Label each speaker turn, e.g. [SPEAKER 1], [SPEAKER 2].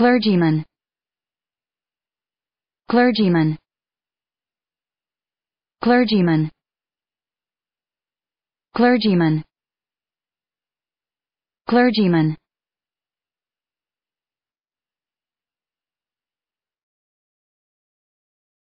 [SPEAKER 1] clergyman clergyman clergyman clergyman clergyman